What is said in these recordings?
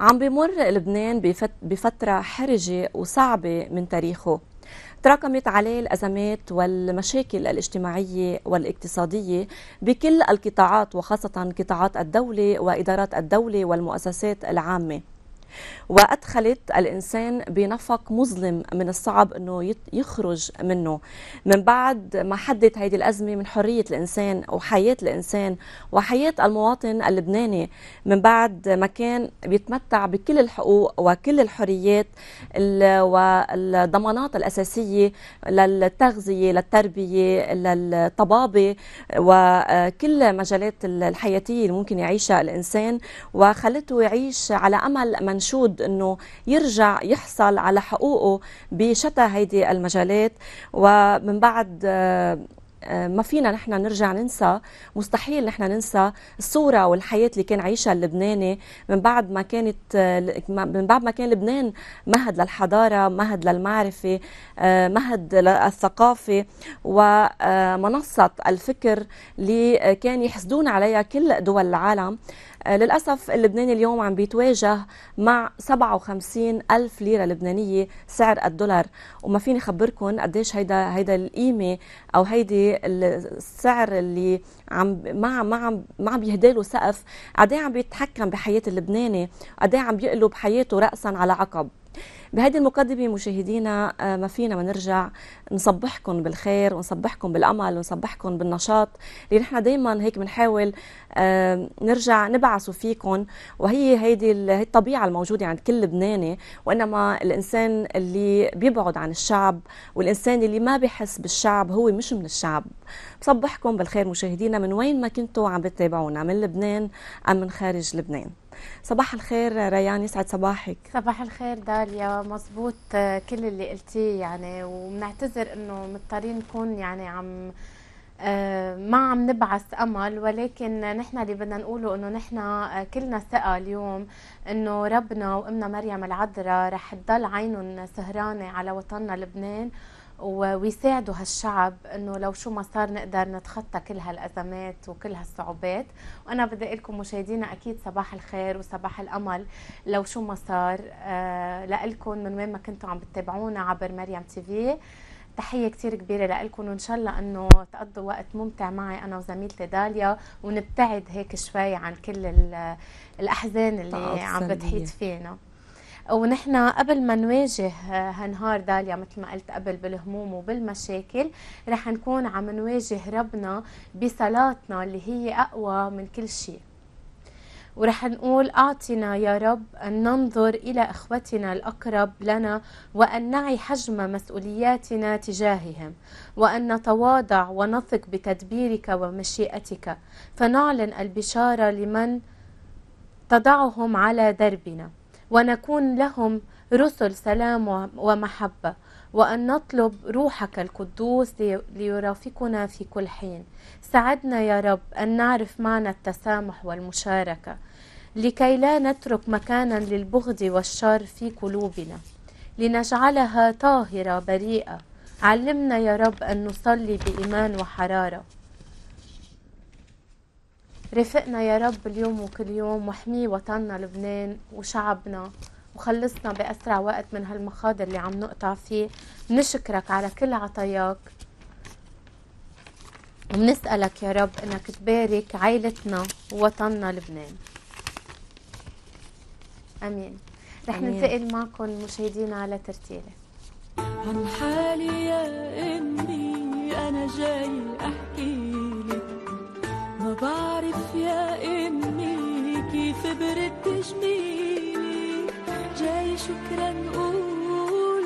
عم بمر لبنان بفترة حرجة وصعبة من تاريخه تراكمت عليه الأزمات والمشاكل الاجتماعية والاقتصادية بكل القطاعات وخاصة قطاعات الدولة وإدارات الدولة والمؤسسات العامة وأدخلت الإنسان بنفق مظلم من الصعب أنه يخرج منه من بعد ما حدت هيدي الأزمة من حرية الإنسان وحياة الإنسان وحياة المواطن اللبناني من بعد ما كان بيتمتع بكل الحقوق وكل الحريات والضمانات الأساسية للتغذية للتربية للطبابة وكل مجالات الحياتية اللي ممكن يعيشها الإنسان وخلته يعيش على أمل من المنشود انه يرجع يحصل على حقوقه بشتى هيدي المجالات ومن بعد آه، آه، ما فينا نحن نرجع ننسى مستحيل نحن ننسى الصورة والحياة اللي كان عايشها اللبناني من بعد ما كانت آه، من بعد ما كان لبنان مهد للحضارة مهد للمعرفة مهد للثقافة ومنصة الفكر اللي كان يحسدون عليها كل دول العالم آه، للأسف اللبناني اليوم عم بيتواجه مع 57 ألف ليرة لبنانية سعر الدولار وما فيني خبركم قديش هيدا هيدا القيمة أو هيدي السعر اللي عم ما ما عم ما عم بيهداله سقف قد إيه عم بيتحكم بحياة اللبناني قد إيه عم بيقلب حياته رأسا على عقب بهذه المقدمة مشاهدينا آه، ما فينا ما نرجع نصبحكم بالخير ونصبحكم بالأمل ونصبحكم بالنشاط اللي نحن دايما هيك بنحاول آه، نرجع نبعث فيكم وهي هيدي الطبيعة الموجودة عند كل لبناني وإنما الإنسان اللي بيبعد عن الشعب والإنسان اللي ما بحس بالشعب هو مش من الشعب بصبحكم بالخير مشاهدينا من وين ما كنتوا عم بتتابعونا من لبنان أم من خارج لبنان صباح الخير ريان يسعد صباحك صباح الخير داليا مزبوط آه، كل اللي قلتيه يعني وبنعتذر انه مضطرين نكون يعني عم آه، ما عم نبعث امل ولكن نحن اللي بدنا نقوله انه نحن آه، كلنا ثقه اليوم انه ربنا وامنا مريم العذراء رح تضل عينهم سهرانه على وطننا لبنان ويساعدوا هالشعب انه لو شو ما صار نقدر نتخطى كل هالازمات وكل هالصعوبات وانا بدي اقول لكم مشاهدينا اكيد صباح الخير وصباح الامل لو شو ما صار آه لكم من وين ما كنتوا عم بتتابعونا عبر مريم تي في تحيه كثير كبيره لكم وان شاء الله انه تقضوا وقت ممتع معي انا وزميلتي داليا ونبتعد هيك شوي عن كل الاحزان اللي عم بتحيط فينا ونحن قبل ما نواجه آه، هالنهار داليا مثل ما قلت قبل بالهموم وبالمشاكل رح نكون عم نواجه ربنا بصلاتنا اللي هي أقوى من كل شيء ورح نقول أعطنا يا رب أن ننظر إلى أخوتنا الأقرب لنا وأن نعي حجم مسؤولياتنا تجاههم وأن نتواضع ونثق بتدبيرك ومشيئتك فنعلن البشارة لمن تضعهم على دربنا ونكون لهم رسل سلام ومحبة وأن نطلب روحك القدوس ليرافقنا في كل حين ساعدنا يا رب أن نعرف معنى التسامح والمشاركة لكي لا نترك مكانا للبغض والشر في قلوبنا لنجعلها طاهرة بريئة علمنا يا رب أن نصلي بإيمان وحرارة رافقنا يا رب اليوم وكل يوم واحمي وطننا لبنان وشعبنا وخلصنا بأسرع وقت من هالمخاضر اللي عم نقطع فيه بنشكرك على كل عطاياك وبنسالك يا رب انك تبارك عائلتنا ووطننا لبنان امين رح ننتقل معكم مشاهدينا على ترتيلة عن حالي يا امي انا جاي احكي بعرف يا امي كيف برد جميلي جاي شكرا قول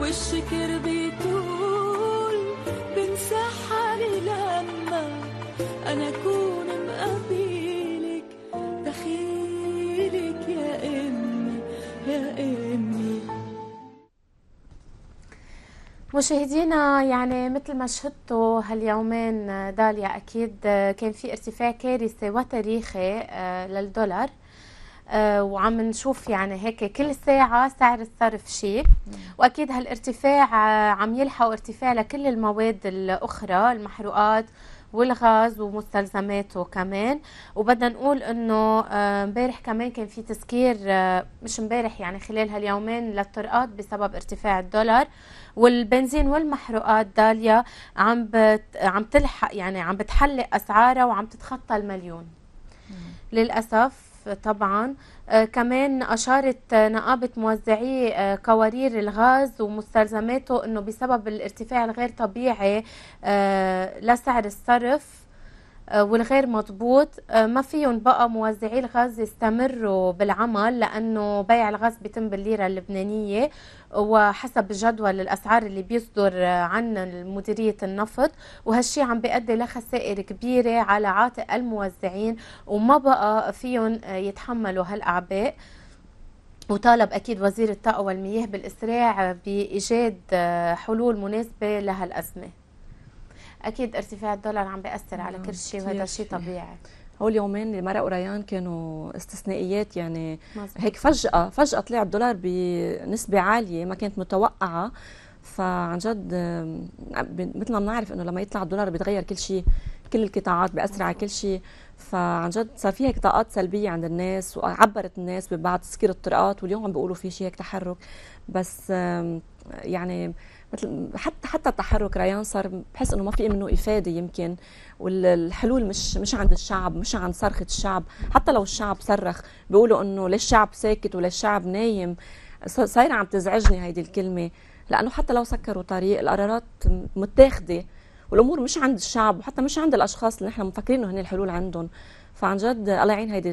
والشكر بيطول بنسحر لما انا كون مشاهدينا يعني مثل ما شهدتوا هاليومين آه، داليا اكيد آه، كان في ارتفاع كارثي وتاريخي آه، للدولار وعم نشوف يعني هيك كل ساعة سعر الصرف شيء وأكيد هالارتفاع عم يلحق ارتفاع لكل المواد الأخرى المحروقات والغاز ومستلزماته كمان وبدنا نقول انه آه، امبارح كمان كان في تسكير آه، مش امبارح يعني خلال هاليومين للطرقات بسبب ارتفاع الدولار والبنزين والمحروقات داليا عم بت عم تلحق يعني عم بتحلق اسعارها وعم تتخطى المليون للاسف طبعا آه، كمان أشارت نقابة موزعي آه، قوارير الغاز ومستلزماته أنه بسبب الارتفاع الغير طبيعي آه، لسعر الصرف آه، والغير مضبوط آه، ما فيهم بقى موزعي الغاز يستمروا بالعمل لانه بيع الغاز بيتم بالليره اللبنانيه وحسب جدول الاسعار اللي بيصدر آه، عن مديريه النفط وهالشي عم بيؤدي لخسائر كبيره على عاتق الموزعين وما بقى فيهم يتحملوا هالاعباء وطالب اكيد وزير الطاقه والمياه بالاسراع بايجاد حلول مناسبه لهالازمه اكيد ارتفاع الدولار عم بياثر على كل شيء وهذا شيء طبيعي هول اليومين اللي مرقوا ريان كانوا استثنائيات يعني مزبوط. هيك فجأة فجأة طلع الدولار بنسبة عالية ما كانت متوقعة فعن جد مثل ما بنعرف انه لما يطلع الدولار بيتغير كل شيء كل القطاعات بأسرع على كل شيء فعن جد صار في هيك طاقات سلبيه عند الناس وعبرت الناس ببعض تسكير الطرقات واليوم عم بيقولوا في شيء هيك تحرك بس يعني مثل حتى حتى تحرك ريان صار بحس انه ما في منه افاده يمكن والحلول مش مش عند الشعب مش عند صرخه الشعب حتى لو الشعب صرخ بيقولوا انه ليش الشعب ساكت وليش الشعب نايم صايره عم تزعجني هيدي الكلمه لانه حتى لو سكروا طريق القرارات متاخده والامور مش عند الشعب وحتى مش عند الاشخاص اللي نحن مفكرين انه هن الحلول عندهم فعن جد الله يعين هيدي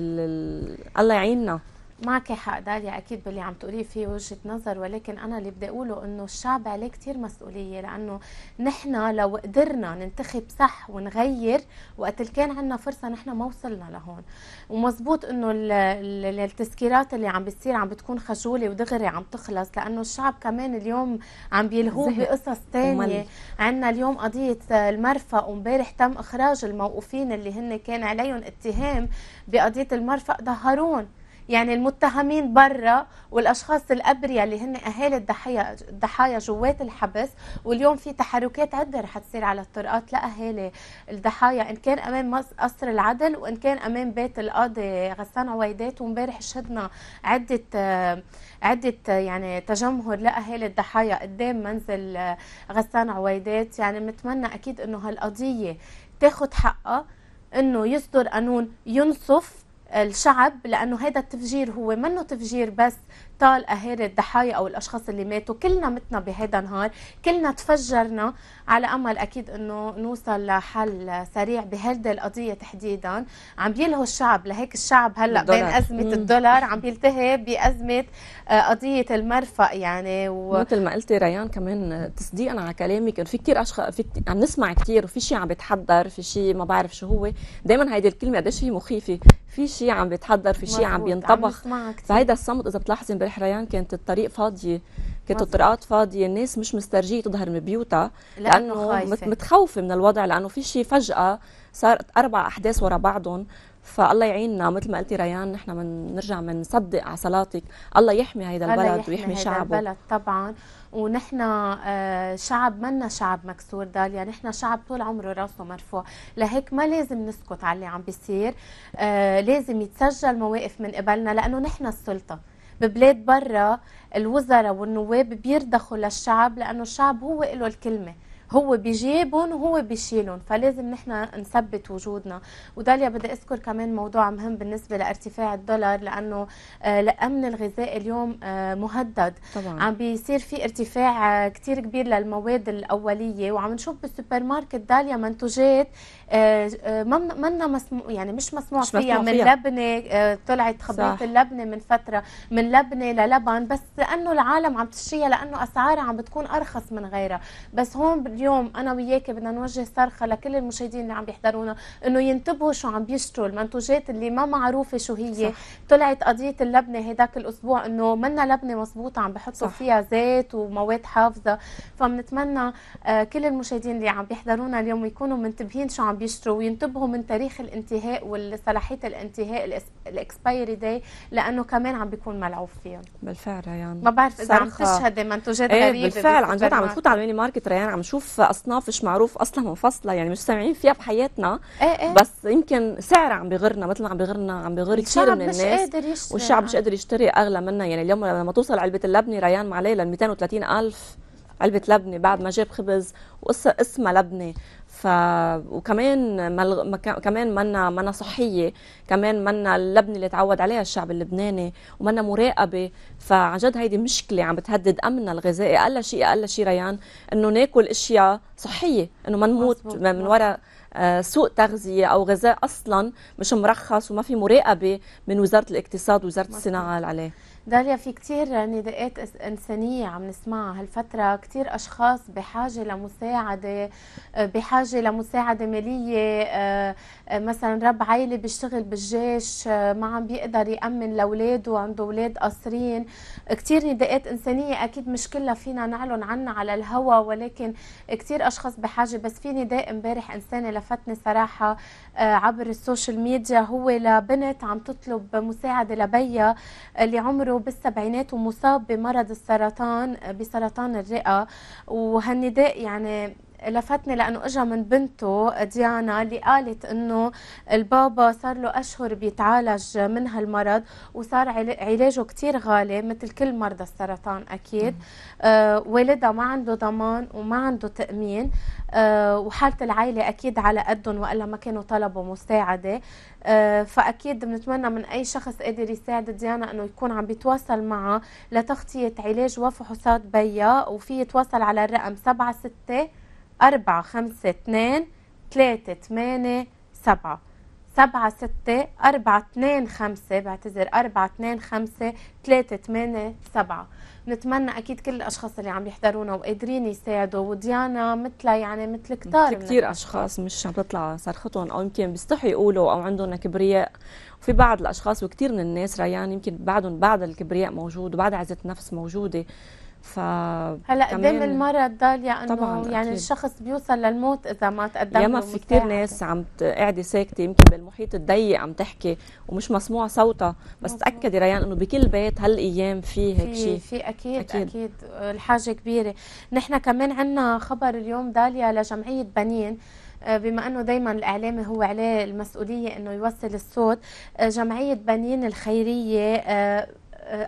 الله يعيننا معك حق داليا اكيد باللي عم تقوليه فيه وجهه نظر ولكن انا اللي بدي اقوله انه الشعب عليه كثير مسؤوليه لانه نحن لو قدرنا ننتخب صح ونغير وقت اللي كان عندنا فرصه نحن ما وصلنا لهون ومزبوط انه التسكيرات اللي عم بتصير عم بتكون خجوله ودغري عم تخلص لانه الشعب كمان اليوم عم بيلهوه بقصص ثانيه عندنا اليوم قضيه المرفأ ومبارح تم اخراج الموقوفين اللي هن كان عليهم اتهام بقضيه المرفأ ظهرون يعني المتهمين برا والاشخاص الابرياء اللي هن اهالي الضحايا الضحايا جوات الحبس واليوم في تحركات عده رح تصير على الطرقات لاهالي الضحايا ان كان امام قصر العدل وان كان امام بيت القاضي غسان عويدات وامبارح شهدنا عده عده يعني تجمهر لاهالي الضحايا قدام منزل غسان عويدات يعني بنتمنى اكيد انه هالقضيه تاخذ حقها انه يصدر قانون ينصف الشعب لانه هذا التفجير هو منه تفجير بس ابطال اهالي الضحايا او الاشخاص اللي ماتوا كلنا متنا بهذا النهار كلنا تفجرنا على امل اكيد انه نوصل لحل سريع بهذه القضيه تحديدا عم بيلهو الشعب لهيك الشعب هلا الدولار. بين ازمه مم. الدولار عم بيلتهي بازمه آه، قضيه المرفق يعني و... مثل ما قلتي ريان كمان تصديقا على كلامك انه في كثير اشخاص في عم نسمع كثير وفي شيء عم بيتحضر في شيء ما بعرف شو هو دائما هيدي الكلمه قديش هي مخيفه في شيء عم بيتحضر في شيء عم بينطبخ فهيدا الصمت اذا بتلاحظي امبارح امبارح ريان كانت الطريق فاضيه كانت الطرقات فاضيه الناس مش مسترجيه تظهر من بيوتها لانه خايفة. متخوفه من الوضع لانه في شيء فجاه صار اربع احداث ورا بعضهم فالله يعيننا مثل ما قلتي ريان نحن بنرجع بنصدق على صلاتك الله يحمي هيدا البلد يحمي ويحمي هيدا شعبه البلد طبعا ونحن آه، شعب منا شعب مكسور داليا نحن شعب طول عمره راسه مرفوع لهيك ما لازم نسكت على اللي عم بيصير آه، لازم يتسجل مواقف من قبلنا لانه نحن السلطه ببلاد برا الوزراء والنواب بيرضخوا للشعب لانه الشعب هو له الكلمه هو بيجيبهم وهو بيشيلهم فلازم نحن نثبت وجودنا وداليا بدي اذكر كمان موضوع مهم بالنسبه لارتفاع الدولار لانه الامن آه، الغذائي اليوم آه، مهدد طبعا. عم بيصير في ارتفاع آه، كثير كبير للمواد الاوليه وعم نشوف بالسوبر ماركت داليا منتوجات آه، آه، منا مسمو يعني مش مسموع مش فيها من لبنه آه، طلعت خبريه اللبنه من فتره من لبنه للبن بس لانه العالم عم تشتريها لانه اسعارها عم بتكون ارخص من غيرها بس هون اليوم انا وياك بدنا نوجه صرخه لكل المشاهدين اللي عم بيحضرونا انه ينتبهوا شو عم بيشتروا المنتوجات اللي ما معروفه شو هي صح. طلعت قضيه اللبنه هداك الاسبوع انه منا لبنه مضبوطه عم بحطوا فيها زيت ومواد حافظه فبنتمنى كل المشاهدين اللي عم بيحضرونا اليوم يكونوا منتبهين شو عم بيشتروا وينتبهوا من تاريخ الانتهاء والصلاحيه الانتهاء الاكسبايري داي لانه كمان عم بيكون ملعوب فيهم بالفعل ريان ما بعرف اذا عم تشهدي إيه، منتوجات ايه غريبه بالفعل عن جد عم نفوت على الميني ماركت ريان عم نشوف اصناف مش معروف اصلا منفصله يعني مش سامعين فيها بحياتنا ايه ايه بس يمكن سعر عم بيغرنا مثل ما عم بيغرنا عم بيغر كثير من الناس مش قادر يشتري والشعب مش قادر يشتري اغلى منها يعني اليوم لما توصل علبه اللبنه ريان معليه لل 230000 علبه لبنه بعد ما جاب خبز وقصه اسمها لبنه ف وكمان ملغ... مك... كمان منا منا صحيه كمان منا اللبنه اللي تعود عليها الشعب اللبناني ومنا مراقبه فعن جد هيدي مشكله عم بتهدد امننا الغذائي اقل شيء اقل شيء ريان انه ناكل اشياء صحيه انه ما نموت من ورا آه، سوء تغذيه او غذاء اصلا مش مرخص وما في مراقبه من وزاره الاقتصاد ووزاره الصناعه عليه داليا في كثير نداءات إنسانية عم نسمعها هالفترة كثير أشخاص بحاجة لمساعدة آه، بحاجة لمساعدة مالية آه، مثلا رب عائلة بيشتغل بالجيش ما عم بيقدر يأمن لأولاده وعنده أولاد قصرين كثير نداءات إنسانية أكيد مش كلها فينا نعلن عنها على الهوى ولكن كثير أشخاص بحاجة بس في نداء امبارح إنساني لفتني صراحة آه، عبر السوشيال ميديا هو لبنت عم تطلب مساعدة لبيا اللي آه، عمره بالسبعينات ومصاب بمرض السرطان آه، بسرطان الرئة وهالنداء يعني لفتني لانه اجى من بنته ديانا اللي قالت انه البابا صار له اشهر بيتعالج من هالمرض وصار علاجه كثير غالي مثل كل مرضى السرطان اكيد آه والدها ما عنده ضمان وما عنده تامين آه وحاله العائله اكيد على قدهم والا ما كانوا طلبوا مساعده آه فاكيد بنتمنى من اي شخص قادر يساعد ديانا انه يكون عم بيتواصل معها لتغطيه علاج وفحوصات بيا وفي يتواصل على الرقم 76 أربعة خمسة 2 3 8 سبعة سبعة ستة أربعة 2 خمسة بعتذر أربعة 2 خمسة 3 8 سبعة نتمنى أكيد كل الأشخاص اللي عم يحضرونا وقادرين يساعدوا وديانا مثلها يعني مثل كتار كثير أشخاص مش عم تطلع صرختهم أو يمكن بيستحوا يقولوا أو عندهم كبرياء وفي بعض الأشخاص وكثير من الناس ريان يمكن بعدهم بعد الكبرياء موجود وبعد عزة النفس موجودة ف هلا قدام المرض داليا انه طبعاً يعني أكيد. الشخص بيوصل للموت اذا ما تقدم ياما في كثير ناس عم قاعده ساكته يمكن بالمحيط الضيق عم تحكي ومش مسموع صوتها بس تاكدي ريان انه بكل بيت هالايام في هيك شيء في اكيد اكيد, أكيد الحاجه كبيره نحن كمان عندنا خبر اليوم داليا لجمعيه بنين آه، بما انه دائما الاعلامي هو عليه المسؤوليه انه يوصل الصوت آه، جمعيه بنين الخيريه آه،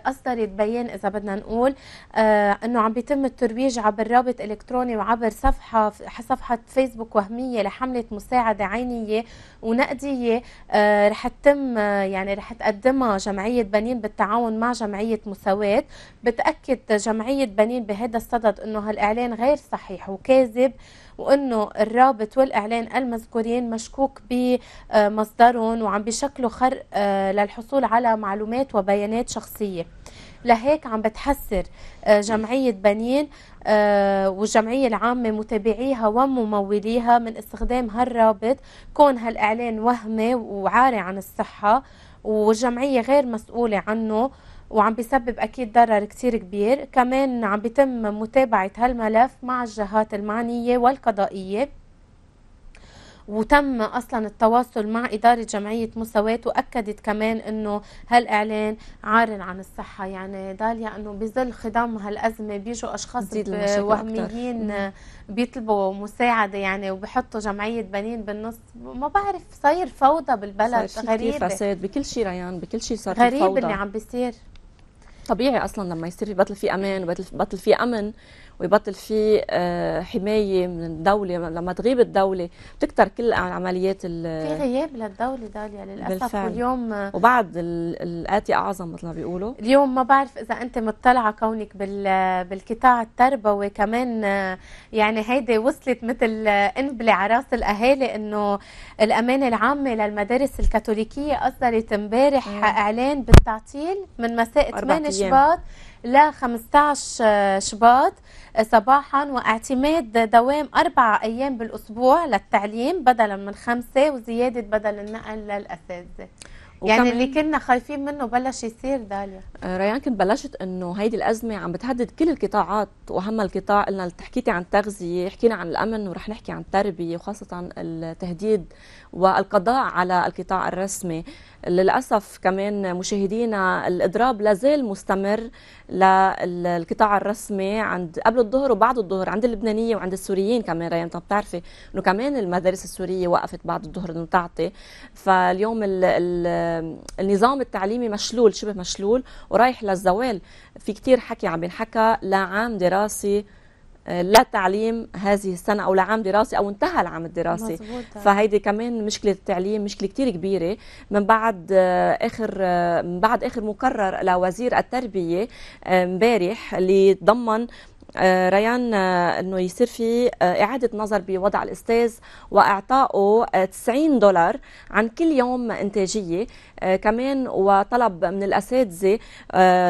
اصدرت بيان اذا بدنا نقول آه، انه عم بيتم الترويج عبر رابط الكتروني وعبر صفحه صفحه فيسبوك وهميه لحمله مساعده عينيه ونقديه آه، رح تتم آه، يعني رح تقدمها جمعيه بنين بالتعاون مع جمعيه مساواه بتاكد جمعيه بنين بهذا الصدد انه هالاعلان غير صحيح وكاذب وانه الرابط والاعلان المذكورين مشكوك بمصدرهم وعم بيشكلوا خرق آه، للحصول على معلومات وبيانات شخصيه لهيك عم بتحسر آه، جمعية بنين آه، والجمعية العامة متابعيها ومموليها من استخدام هالرابط كون هالإعلان وهمي وعاري عن الصحة والجمعية غير مسؤولة عنه وعم بيسبب اكيد ضرر كثير كبير كمان عم بيتم متابعه هالملف مع الجهات المعنيه والقضائيه وتم اصلا التواصل مع اداره جمعيه مساواه واكدت كمان انه هالاعلان عار عن الصحه يعني داليا انه بظل خضم هالازمه بيجوا اشخاص وهميين بيطلبوا مساعده يعني وبحطوا جمعيه بنين بالنص ما بعرف صاير فوضى بالبلد صار فساد فساد بكل شيء ريان بكل شيء صار غريب فوضى. اللي عم بيصير طبيعي اصلا لما يصير في بطل في امان وبطل في امن ويبطل في آه، حمايه من الدوله لما تغيب الدوله بتكتر كل عمليات في غياب للدوله داليا للاسف بالفعل. واليوم وبعد الاتي اعظم مثل ما بيقولوا اليوم ما بعرف اذا انت مطلعه كونك بالقطاع التربوي كمان آه، يعني هيدي وصلت مثل انبله آه، على راس الاهالي انه الامانه العامه للمدارس الكاثوليكيه اصدرت امبارح اعلان بالتعطيل من مساء 8 شباط ل 15 شباط صباحا واعتماد دوام أربعة أيام بالأسبوع للتعليم بدلا من خمسة وزيادة بدل النقل للأساتذة يعني اللي كنا خايفين منه بلش يصير داليا آه، ريان كنت بلشت انه هيدي الازمه عم بتهدد كل القطاعات واهم القطاع قلنا حكيتي عن التغذيه حكينا عن الامن ورح نحكي عن التربيه وخاصه التهديد والقضاء على القطاع الرسمي للاسف كمان مشاهدينا الاضراب لازال مستمر للقطاع الرسمي عند قبل الظهر وبعد الظهر عند اللبنانيه وعند السوريين كمان ريان طب بتعرفي انه كمان المدارس السوريه وقفت بعد الظهر انه تعطي فاليوم ال ال النظام التعليمي مشلول شبه مشلول ورايح للزوال في كتير حكي عم بينحكى لعام دراسي آه، لا تعليم هذه السنة أو لعام دراسي أو انتهى العام الدراسي فهيدي كمان مشكلة التعليم مشكلة كتير كبيرة من بعد آه، آخر آه، من بعد آخر مقرر لوزير التربية امبارح اللي ضمن آه، ريان آه، انه يصير في آه، اعاده نظر بوضع الاستاذ واعطائه 90 دولار عن كل يوم انتاجيه كمان وطلب من الاساتذه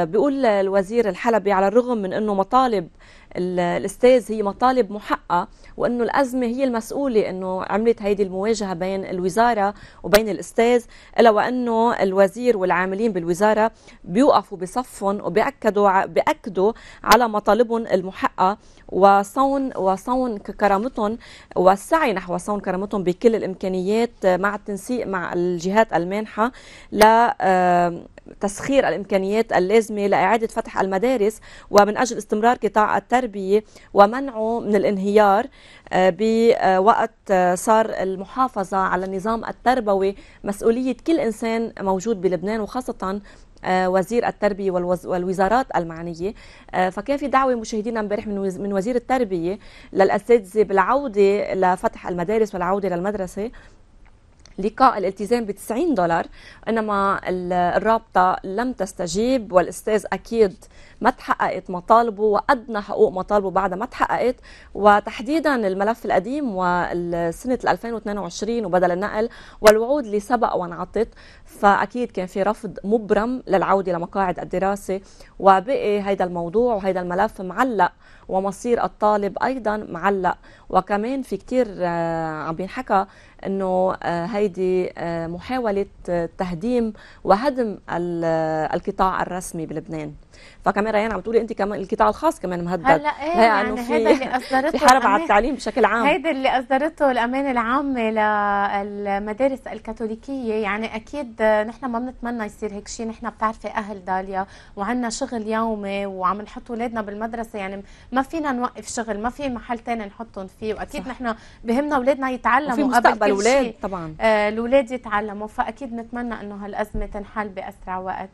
بيقول الوزير الحلبي على الرغم من انه مطالب الاستاذ هي مطالب محققه وانه الازمه هي المسؤوله انه عملت هيدي المواجهه بين الوزاره وبين الاستاذ الا وانه الوزير والعاملين بالوزاره بيوقفوا بصفهم وبياكدوا بياكدوا على مطالبهم المحققه وصون وصون كرامتهم والسعي نحو صون كرامتهم بكل الامكانيات مع التنسيق مع الجهات المانحه ل آه، تسخير الإمكانيات اللازمة لإعادة فتح المدارس ومن أجل استمرار قطاع التربية ومنعه من الانهيار آه، بوقت آه، صار المحافظة على النظام التربوي مسؤولية كل إنسان موجود بلبنان وخاصة آه، وزير التربية والوزارات المعنية فكان في دعوة مشاهدينا امبارح من وزير التربية للأساتذة بالعودة لفتح المدارس والعودة للمدرسة لقاء الالتزام ب 90 دولار انما الرابطه لم تستجيب والاستاذ اكيد ما تحققت مطالبه وادنى حقوق مطالبه بعد ما تحققت وتحديدا الملف القديم وسنه 2022 وبدل النقل والوعود اللي سبق وانعطت فاكيد كان في رفض مبرم للعوده لمقاعد الدراسه وبقي هذا الموضوع وهذا الملف معلق ومصير الطالب ايضا معلق وكمان في كتير آه، عم بينحكى انه آه، هيدي آه، محاوله تهديم وهدم القطاع الرسمي بلبنان فكمان ريان عم تقولي انت كمان القطاع الخاص كمان مهدد هلا ايه يعني هذا اللي اصدرته في حرب على التعليم بشكل عام هيدا اللي اصدرته الامانه العامه للمدارس الكاثوليكيه يعني اكيد نحن ما بنتمنى يصير هيك شيء نحن بتعرفي اهل داليا وعندنا شغل يومي وعم نحط اولادنا بالمدرسه يعني ما فينا نوقف شغل ما في محل ثاني نحطهم فيه واكيد نحن بهمنا اولادنا يتعلموا وفي مستقبل اولاد طبعا آه، الاولاد آه يتعلموا فاكيد نتمنى انه هالازمه تنحل باسرع وقت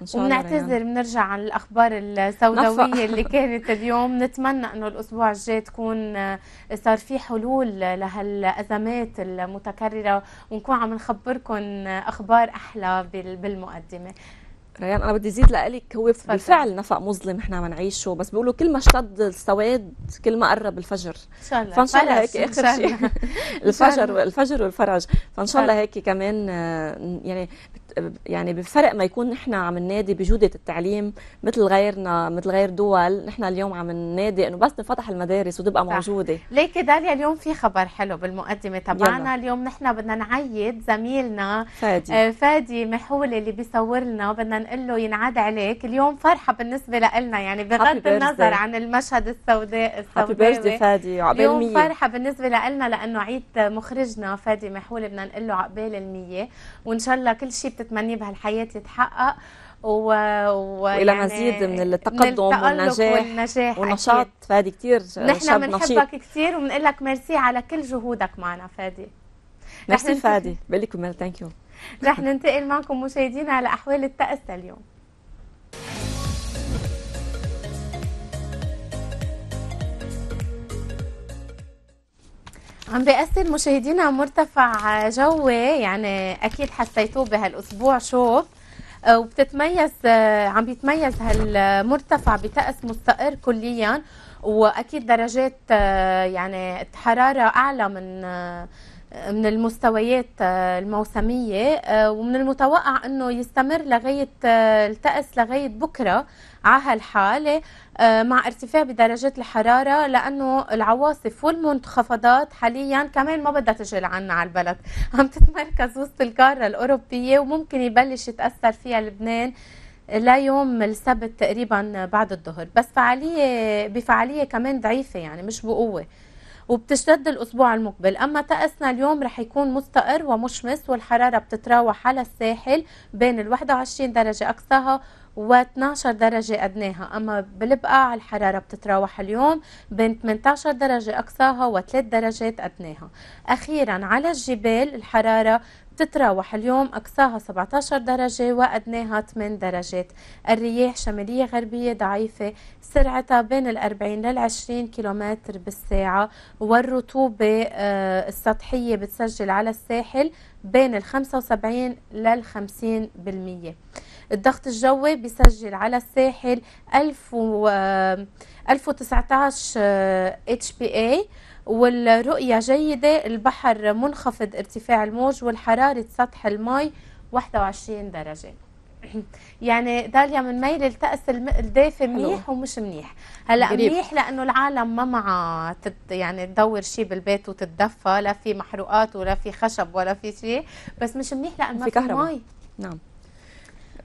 ان شاء الله وبنعتذر بنرجع عن الاخبار السوداويه اللي كانت اليوم نتمنى انه الاسبوع الجاي تكون آه، صار في حلول لهالازمات المتكرره ونكون عم نخبركم آه، اخبار احلى بالمقدمه ريان انا بدي زيد لك هو بالفعل نفق مظلم نحن عم نعيشه بس بيقولوا كل ما اشتد السواد كل ما قرب الفجر ان شاء الله فان شاء الله هيك اخر شيء الفجر الفجر والفرج فان شاء الله هيك كمان آه، يعني يعني بفرق ما يكون نحن عم ننادي بجوده التعليم مثل غيرنا مثل غير دول نحن اليوم عم ننادي انه بس تنفتح المدارس وتبقى موجوده ليكي داليا اليوم في خبر حلو بالمقدمه تبعنا اليوم نحن بدنا نعيد زميلنا فادي آه، فادي محولي اللي بيصور لنا بدنا نقول له ينعاد عليك اليوم فرحه بالنسبه لنا يعني بغض النظر عن المشهد السوداء السوداوي فادي عقبال اليوم فرحه بالنسبه لنا لانه عيد مخرجنا فادي محولي بدنا نقول له عقبال المية وان شاء الله كل شيء بتت تتمني بهالحياه تتحقق و... و... والى يعني مزيد من التقدم من والنجاح, والنجاح والنشاط أكيد. فادي كثير نحن بنحبك كثير وبنقول لك ميرسي على كل جهودك معنا فادي ميرسي ننت... فادي بقول لكم ثانك يو رح ننتقل معكم مشاهدينا لاحوال الطقس اليوم عم بيأثر مشاهدينا مرتفع جوي يعني اكيد حسيتوه بهالاسبوع شوب آه، وبتتميز آه، عم بيتميز هالمرتفع بطقس مستقر كليا واكيد درجات آه، يعني حراره اعلى من من المستويات الموسميه ومن المتوقع انه يستمر لغايه الطقس لغايه بكره على هالحالة آه، مع ارتفاع بدرجات الحرارة لأنه العواصف والمنخفضات حاليا كمان ما بدها تجي لعنا على البلد عم تتمركز وسط القارة الأوروبية وممكن يبلش يتأثر فيها لبنان ليوم السبت تقريبا بعد الظهر بس فعالية بفعالية كمان ضعيفة يعني مش بقوة وبتشتد الأسبوع المقبل أما طقسنا اليوم رح يكون مستقر ومشمس والحرارة بتتراوح على الساحل بين ال 21 درجة أقصاها و12 درجة أدناها أما بالبقاع الحرارة بتتراوح اليوم بين 18 درجة أقصاها و3 درجات أدناها أخيرا على الجبال الحرارة بتتراوح اليوم أقصاها 17 درجة وأدناها 8 درجات الرياح شمالية غربية ضعيفة سرعتها بين ال 40 لل 20 كيلومتر بالساعة والرطوبة آه، السطحية بتسجل على الساحل بين ال 75 لل 50 بالمية الضغط الجوي بيسجل على الساحل 1000 1019 اتش بي اي والرؤية جيدة البحر منخفض ارتفاع الموج والحرارة سطح المي 21 درجة يعني داليا من ميل التأس الدافي منيح ومش منيح هلا منيح لانه العالم ما معها تد يعني تدور شيء بالبيت وتتدفى لا في محروقات ولا في خشب ولا في شيء بس مش منيح لانه ما في, في مي نعم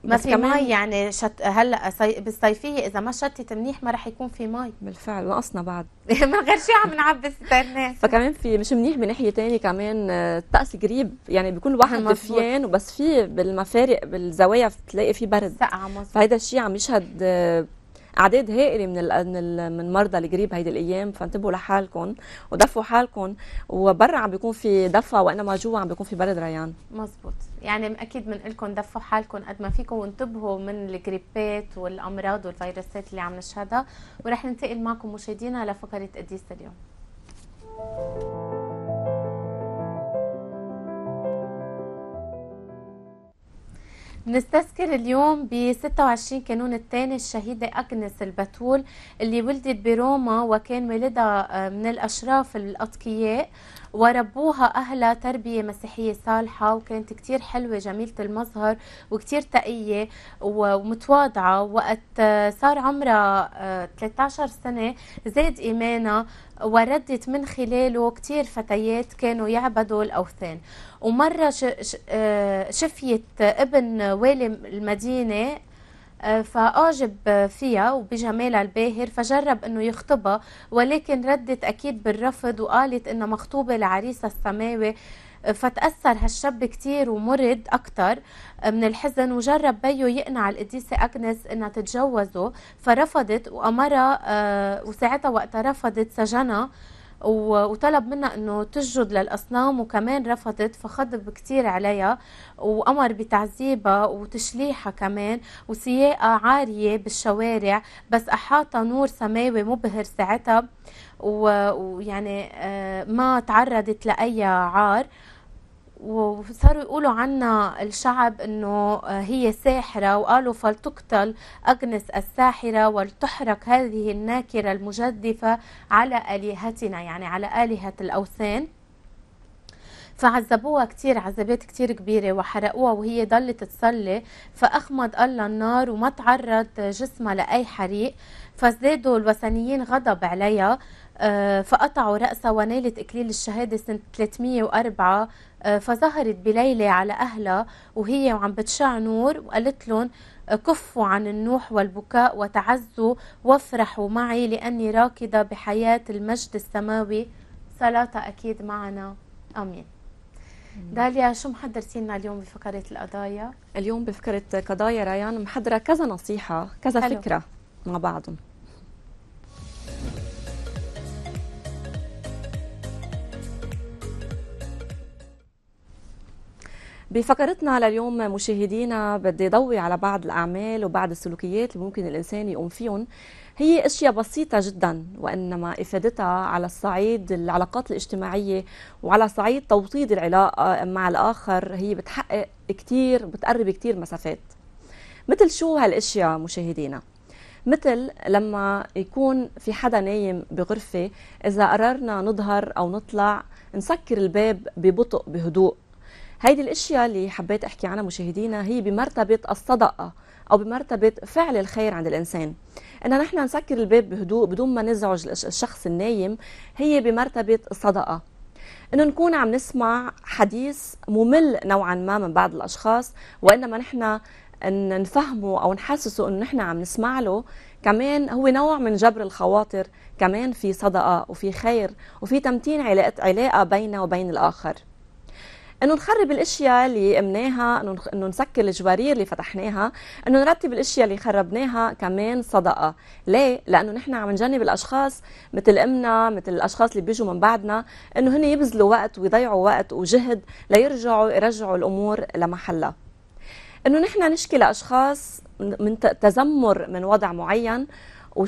ما في مي يعني شت هلا سي... بالصيفيه اذا ما شتت منيح ما رح يكون في مي بالفعل نقصنا بعد من غير شيء عم نعبي الناس فكمان في مش منيح من ناحيه ثانيه كمان الطقس آه، قريب يعني بيكون الواحد دفيان وبس في بالمفارق بالزوايا بتلاقي في برد سقعه مظبوط فهيدا الشيء عم يشهد آه، اعداد هائله من من مرضى الجريب هيدي الايام فانتبهوا لحالكم ودفوا حالكم وبرا عم بيكون في دفى وانما جوا عم بيكون في برد ريان مزبوط يعني اكيد بنقول لكم دفوا حالكم قد ما فيكم وانتبهوا من الجريبات والامراض والفيروسات اللي عم نشهدها ورح ننتقل معكم مشاهدينا لفقره قديسه اليوم نستذكر اليوم ب 26 كانون الثاني الشهيدة أكنس البتول اللي ولدت بروما وكان والدها آه، من الأشراف الأطقياء وربوها أهلها تربية مسيحية صالحة وكانت كتير حلوة جميلة المظهر وكتير تقية ومتواضعة وقت آه، صار عمرها 13 آه، سنة زاد إيمانها وردت من خلاله كتير فتيات كانوا يعبدوا الأوثان ومرة آه، شفيت ابن والي المدينة فأعجب فيها وبجمالها الباهر فجرب أنه يخطبها ولكن ردت أكيد بالرفض وقالت أنها مخطوبة لعريسها السماوي فتأثر هالشاب كتير ومرض أكتر من الحزن وجرب بيو يقنع القديسة أجنس إنها تتجوزه فرفضت وأمرها آه، وساعتها وقتها رفضت سجنها وطلب منها انه تسجد للاصنام وكمان رفضت فخضب كثير عليها وامر بتعذيبها وتشليحها كمان وسياقة عارية بالشوارع بس احاطها نور سماوي مبهر ساعتها ويعني آه، ما تعرضت لاي عار وصاروا يقولوا عنا الشعب انه آه، هي ساحره وقالوا فلتقتل اغنس الساحره ولتحرق هذه الناكره المجدفه على الهتنا يعني على الهه الاوثان فعذبوها كثير عذابات كثير كبيرة وحرقوها وهي ضلت تصلي فأخمد الله النار وما تعرض جسمها لأي حريق فزادوا الوثنيين غضب عليها آه، فقطعوا رأسها ونالت إكليل الشهادة سنة 304 آه، فظهرت بليلة على أهلها وهي وعم بتشع نور وقالت لهم آه، كفوا عن النوح والبكاء وتعزوا وافرحوا معي لأني راكضة بحياة المجد السماوي صلاة أكيد معنا آمين داليا شو محضرتي لنا اليوم بفكرة القضايا؟ اليوم بفكرة قضايا ريان محضرة كذا نصيحة كذا فكرة مع بعضهم بفقرتنا لليوم مشاهدينا بدي ضوي على بعض الأعمال وبعض السلوكيات اللي ممكن الإنسان يقوم فيهم هي أشياء بسيطة جدا وإنما إفادتها على الصعيد العلاقات الاجتماعية وعلى صعيد توطيد العلاقة آه، مع الآخر هي بتحقق كتير بتقرب كتير مسافات مثل شو هالأشياء مشاهدينا؟ مثل لما يكون في حدا نايم بغرفة إذا قررنا نظهر أو نطلع نسكر الباب ببطء بهدوء هيدي الاشياء اللي حبيت احكي عنها مشاهدينا هي بمرتبه الصدقه او بمرتبه فعل الخير عند الانسان ان نحن نسكر الباب بهدوء بدون ما نزعج الشخص النايم هي بمرتبه الصدقه انه نكون عم نسمع حديث ممل نوعا ما من بعض الاشخاص وانما نحن ان نفهمه او نحسسه انه نحن عم نسمع له كمان هو نوع من جبر الخواطر كمان في صدقه وفي خير وفي تمتين علاقه بينه وبين الاخر انه نخرب الاشياء اللي امناها انه نسكر الجوارير اللي فتحناها انه نرتب الاشياء اللي خربناها كمان صدقه ليه لانه نحن عم نجنب الاشخاص مثل امنا مثل الاشخاص اللي بيجوا من بعدنا انه هن يبذلوا وقت ويضيعوا وقت وجهد ليرجعوا يرجعوا الامور لمحلها انه نحن نشكي لاشخاص من تذمر من وضع معين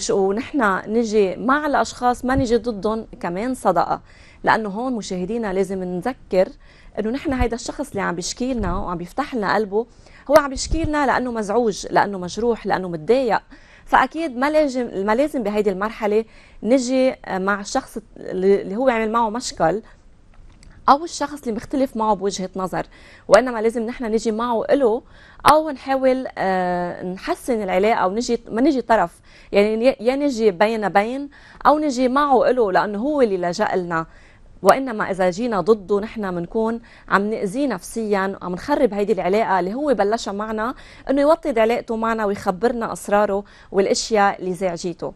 ونحن نجي مع الاشخاص ما نجي ضدهم كمان صدقه لانه هون مشاهدينا لازم نذكر انه نحن هيدا الشخص اللي عم بيشكي لنا وعم بيفتح لنا قلبه هو عم بيشكي لنا لانه مزعوج لانه مجروح لانه متضايق فاكيد ما لازم ما لازم بهيدي المرحله نجي مع الشخص اللي هو عمل معه مشكل او الشخص اللي مختلف معه بوجهه نظر وانما لازم نحن نجي معه له او نحاول آه، نحسن العلاقه نجي ما نجي طرف يعني يا نجي بين بين او نجي معه له لانه هو اللي لجا لنا وانما اذا جينا ضده نحن بنكون عم ناذيه نفسيا وعم نخرب هيدي العلاقه اللي هو بلشها معنا انه يوطد علاقته معنا ويخبرنا اسراره والاشياء اللي زعجيته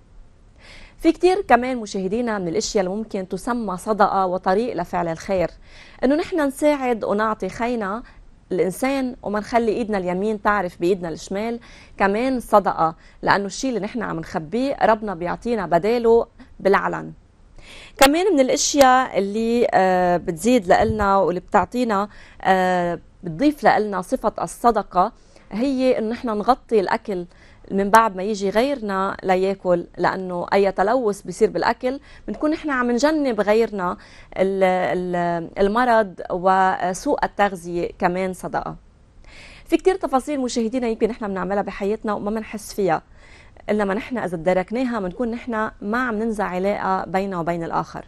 في كتير كمان مشاهدينا من الاشياء اللي ممكن تسمى صدقه وطريق لفعل الخير انه نحن نساعد ونعطي خينا الانسان وما نخلي ايدنا اليمين تعرف بايدنا الشمال كمان صدقه لانه الشيء اللي نحن عم نخبيه ربنا بيعطينا بداله بالعلن كمان من الاشياء اللي آه، بتزيد لنا واللي بتعطينا آه، بتضيف لنا صفه الصدقه هي ان نحن نغطي الاكل من بعد ما يجي غيرنا لياكل لانه اي تلوث بيصير بالاكل بنكون نحن عم نجنب غيرنا المرض وسوء التغذيه كمان صدقه في كتير تفاصيل مشاهدينا يمكن نحن بنعملها بحياتنا وما بنحس فيها الا ما نحن اذا تداركناها بنكون نحن ما عم ننزع علاقه بيننا وبين الاخر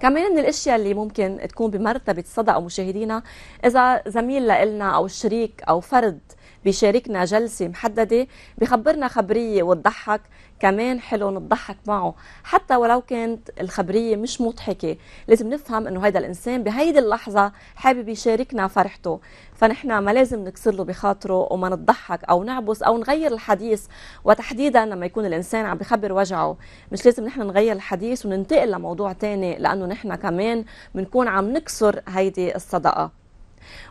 كمان من الاشياء اللي ممكن تكون بمرتبه صدى او مشاهدينا اذا زميل لنا او شريك او فرد بيشاركنا جلسه محدده بخبرنا خبريه وتضحك كمان حلو نضحك معه حتى ولو كانت الخبريه مش مضحكه لازم نفهم انه هيدا الانسان بهيدي اللحظه حابب يشاركنا فرحته فنحن ما لازم نكسر له بخاطره وما نضحك او نعبس او نغير الحديث وتحديدا لما يكون الانسان عم بخبر وجعه مش لازم نحن نغير الحديث وننتقل لموضوع تاني لانه نحن كمان بنكون عم نكسر هيدي الصدقه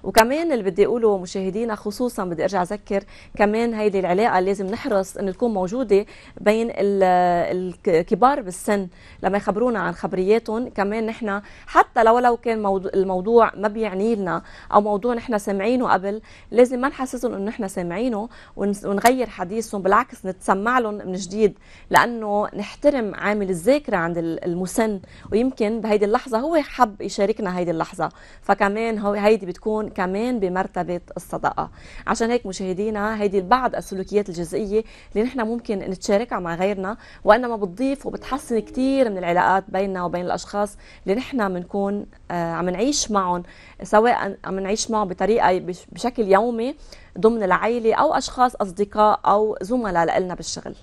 وكمان اللي بدي اقوله مشاهدينا خصوصا بدي ارجع اذكر كمان هيدي العلاقه لازم نحرص انه تكون موجوده بين الكبار بالسن لما يخبرونا عن خبرياتهم كمان نحن حتى لو لو كان الموضوع ما بيعني لنا او موضوع نحن سامعينه قبل لازم ما نحسسهم انه نحن سامعينه ونغير حديثهم بالعكس نتسمع لهم من جديد لانه نحترم عامل الذاكره عند المسن ويمكن بهيدي اللحظه هو حب يشاركنا هيدي اللحظه فكمان هيدي بتكون تكون كمان بمرتبة الصداقة عشان هيك مشاهدينا هيدي بعض السلوكيات الجزئية اللي نحن ممكن نتشاركها مع غيرنا وإنما بتضيف وبتحسن كثير من العلاقات بيننا وبين الأشخاص اللي نحن بنكون آه، عم نعيش معهم سواء عم نعيش معهم بطريقة بشكل يومي ضمن العائلة أو أشخاص أصدقاء أو زملاء لنا بالشغل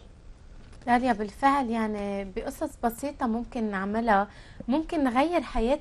داليا بالفعل يعني بقصص بسيطة ممكن نعملها ممكن نغير حياة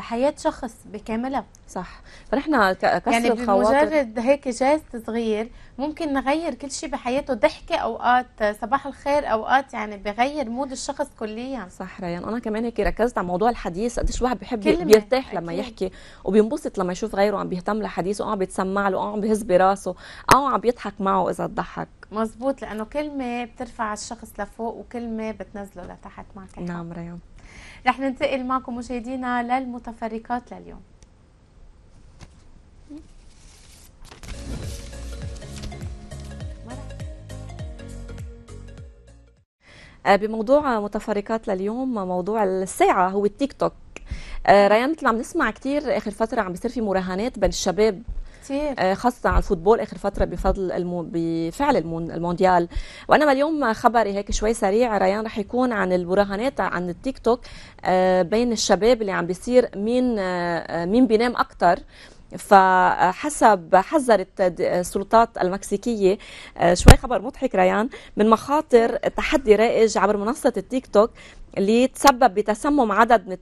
حياة شخص بكاملها صح فنحن كسر يعني الخواطر يعني بمجرد هيك جاست صغير ممكن نغير كل شيء بحياته ضحكة أوقات صباح الخير أوقات يعني بغير مود الشخص كليا صح ريان أنا كمان هيك ركزت على موضوع الحديث قديش الواحد بحب بيرتاح لما أكيد. يحكي وبينبسط لما يشوف غيره عم بيهتم لحديثه أو عم بيتسمع له أو عم بيهز براسه أو عم بيضحك معه إذا ضحك مزبوط لانه كلمه بترفع الشخص لفوق وكلمه بتنزله لتحت معك نعم ريم رح ننتقل معكم مشاهدينا للمتفرقات لليوم آه، بموضوع متفرقات لليوم موضوع الساعة هو التيك توك آه، ريان مثل ما عم نسمع كثير اخر فتره عم بيصير في مراهنات بين الشباب كتير آه، خاصه عن الفوتبول اخر فتره بفضل المو... بفعل المون... المونديال وانما اليوم خبري هيك شوي سريع ريان رح يكون عن المراهنات عن التيك توك آه، بين الشباب اللي عم بيصير مين آه، مين بينام اكثر فحسب حذرت السلطات المكسيكية شوي خبر مضحك ريان من مخاطر تحدي رائج عبر منصة التيك توك اللي يتسبب بتسمم عدد من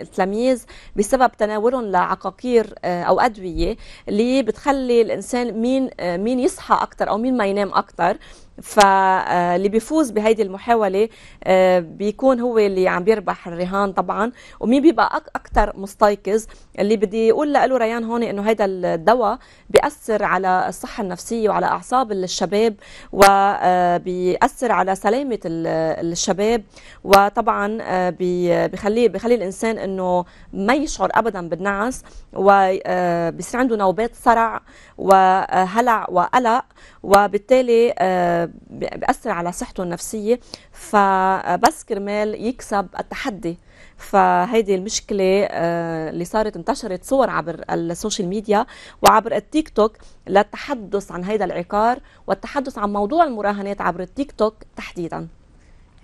التلاميذ بسبب تناولهم لعقاقير آه، او ادويه اللي بتخلي الانسان مين آه، مين يصحى اكثر او مين ما ينام اكثر فاللي بيفوز بهيدي المحاوله آه، بيكون هو اللي عم بيربح الرهان طبعا ومين بيبقى اكثر مستيقظ اللي بدي اقول له ريان هون انه هيدا الدواء بياثر على الصحه النفسيه وعلى اعصاب الشباب وبياثر آه، على سلامه الشباب وطبعا بخليه آه، بخلي الانسان انه ما يشعر ابدا بالنعس وبصير عنده نوبات صرع وهلع وقلق وبالتالي بيأثر على صحته النفسية فبس كرمال يكسب التحدي فهيدي المشكلة آه، اللي صارت انتشرت صور عبر السوشيال ميديا وعبر التيك توك للتحدث عن هيدا العقار والتحدث عن موضوع المراهنات عبر التيك توك تحديداً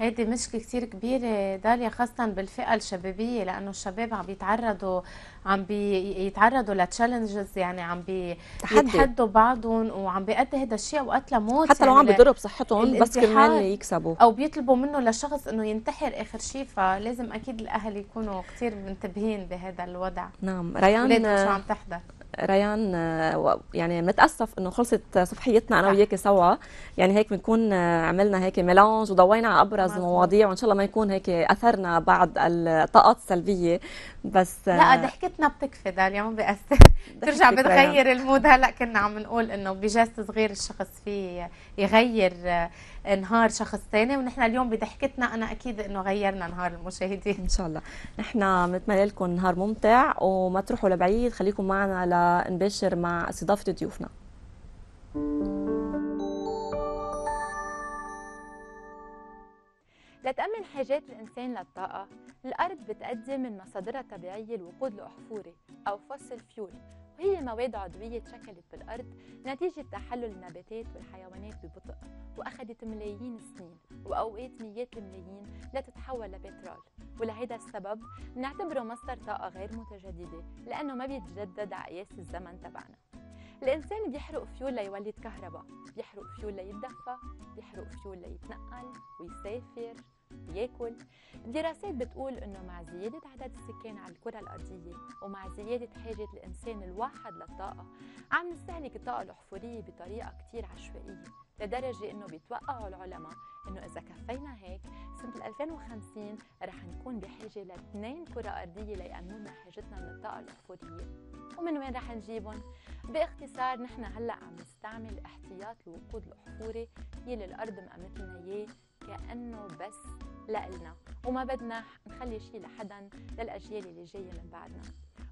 هيدي مشكله كثير كبيره داليا خاصه بالفئه الشبابيه لانه الشباب عم بيتعرضوا عم بيتعرضوا لتشالنجز يعني عم بيتحدوا بعضهم وعم بيأدي هذا الشيء اوقات لموت حتى لو يعني عم بيضروا بصحتهم بس كمان يكسبوا او بيطلبوا منه لشخص انه ينتحر اخر شيء فلازم اكيد الاهل يكونوا كثير منتبهين بهذا الوضع نعم ريان شو عم تحضر ريان آه، يعني متاسف انه خلصت صفحيتنا انا وياك سوا يعني هيك بنكون آه، عملنا هيك ميلانج وضوينا على ابرز المواضيع وان شاء الله ما يكون هيك اثرنا بعض الطاقات السلبيه بس آه، لا ضحكتنا بتكفي داليا ما بيأثر بترجع بتغير المود هلا كنا عم نقول انه بجاز صغير الشخص فيه يغير نهار شخص ثاني ونحن اليوم بضحكتنا انا اكيد انه غيرنا نهار المشاهدين ان شاء الله نحن بنتمنى لكم نهار ممتع وما تروحوا لبعيد خليكم معنا لنباشر مع استضافه ضيوفنا لتأمن حاجات الإنسان للطاقة، الأرض بتقدم من مصادرها الطبيعية الوقود الأحفوري أو فوسل فيول وهي مواد عضوية تشكلت بالأرض نتيجة تحلل النباتات والحيوانات ببطء وأخذت ملايين السنين وأوقات مئات الملايين لتتحول لبترول ولهذا السبب نعتبره مصدر طاقة غير متجددة لأنه ما بيتجدد على قياس الزمن تبعنا الإنسان بيحرق فيول ليولد كهرباء بيحرق فيول ليتدفى بيحرق فيول ليتنقل ويسافر ياكل الدراسات بتقول انه مع زيادة عدد السكان على الكرة الأرضية ومع زيادة حاجة الإنسان الواحد للطاقة عم نستهلك الطاقة الأحفورية بطريقة كتير عشوائية لدرجة انه بيتوقعوا العلماء انه اذا كفينا هيك سنة 2050 رح نكون بحاجة لاثنين كرة أرضية ليأمنوا لنا حاجتنا من الطاقة الأحفورية ومن وين رح نجيبهم؟ باختصار نحن هلا عم نستعمل احتياط الوقود الأحفوري يلي الأرض مأمنت إياه كأنه بس لإلنا وما بدنا نخلي شيء لحدا للأجيال اللي جاية من بعدنا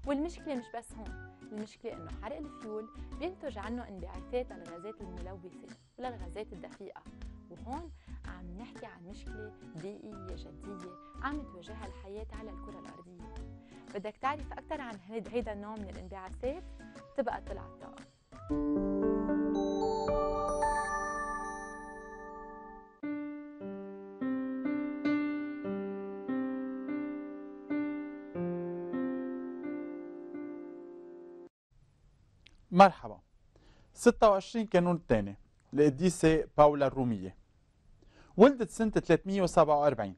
والمشكلة مش بس هون المشكلة إنه حرق الفيول بينتج عنه انبعاثات للغازات الملوثة وللغازات الدفيئة وهون عم نحكي عن مشكلة بيئية جدية عم تواجهها الحياة على الكرة الأرضية بدك تعرف أكثر عن هيدا النوع من الانبعاثات تبقى طلع الطاقة مرحبا 26 كانون الثاني القديسة باولا الرومية ولدت سنة 347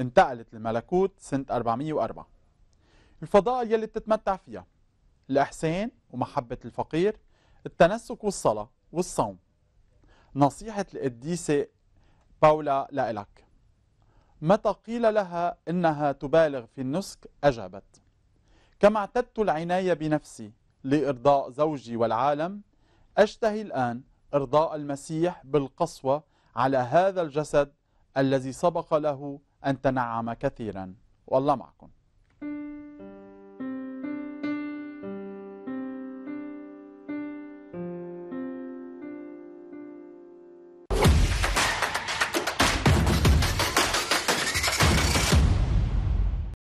انتقلت للملكوت سنة 404 الفضاء يلي بتتمتع فيها الإحسان ومحبة الفقير التنسك والصلاة والصوم نصيحة القديسة باولا لإلك متى قيل لها إنها تبالغ في النسك أجابت كما اعتدت العناية بنفسي لإرضاء زوجي والعالم أشتهي الآن إرضاء المسيح بالقسوة على هذا الجسد الذي سبق له أن تنعم كثيرا والله معكم